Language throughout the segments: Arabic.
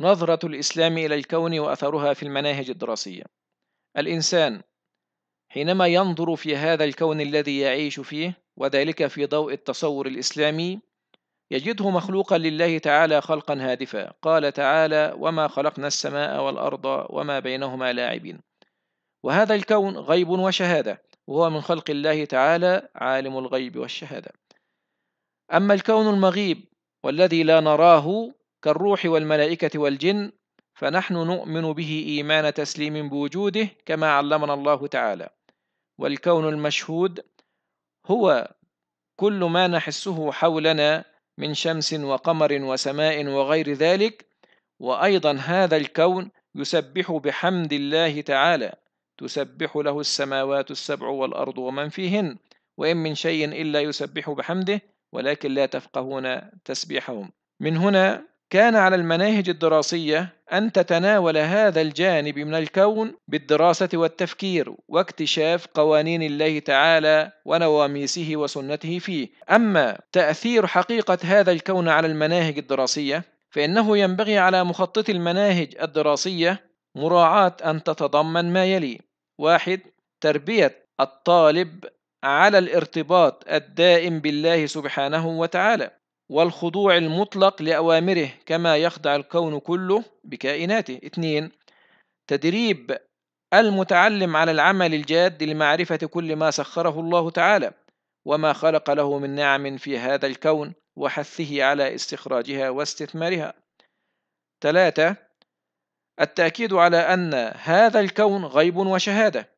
نظرة الإسلام إلى الكون وأثرها في المناهج الدراسية الإنسان حينما ينظر في هذا الكون الذي يعيش فيه وذلك في ضوء التصور الإسلامي يجده مخلوقا لله تعالى خلقا هادفا قال تعالى وما خلقنا السماء والأرض وما بينهما لاعبين وهذا الكون غيب وشهادة وهو من خلق الله تعالى عالم الغيب والشهادة أما الكون المغيب والذي لا نراه كالروح والملائكة والجن فنحن نؤمن به إيمان تسليم بوجوده كما علمنا الله تعالى والكون المشهود هو كل ما نحسه حولنا من شمس وقمر وسماء وغير ذلك وأيضا هذا الكون يسبح بحمد الله تعالى تسبح له السماوات السبع والأرض ومن فيهن وإن من شيء إلا يسبح بحمده ولكن لا تفقهون تسبيحهم من هنا كان على المناهج الدراسية أن تتناول هذا الجانب من الكون بالدراسة والتفكير واكتشاف قوانين الله تعالى ونواميسه وسنته فيه، أما تأثير حقيقة هذا الكون على المناهج الدراسية فإنه ينبغي على مخططي المناهج الدراسية مراعاة أن تتضمن ما يلي: واحد تربية الطالب على الارتباط الدائم بالله سبحانه وتعالى، والخضوع المطلق لأوامره كما يخضع الكون كله بكائناته اثنين تدريب المتعلم على العمل الجاد لمعرفة كل ما سخره الله تعالى وما خلق له من نعم في هذا الكون وحثه على استخراجها واستثمارها ثلاثة التأكيد على أن هذا الكون غيب وشهادة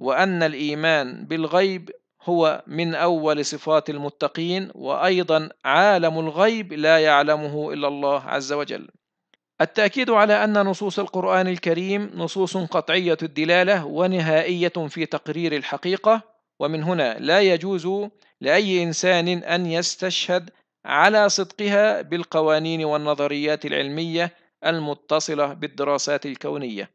وأن الإيمان بالغيب هو من أول صفات المتقين وأيضا عالم الغيب لا يعلمه إلا الله عز وجل التأكيد على أن نصوص القرآن الكريم نصوص قطعية الدلالة ونهائية في تقرير الحقيقة ومن هنا لا يجوز لأي إنسان أن يستشهد على صدقها بالقوانين والنظريات العلمية المتصلة بالدراسات الكونية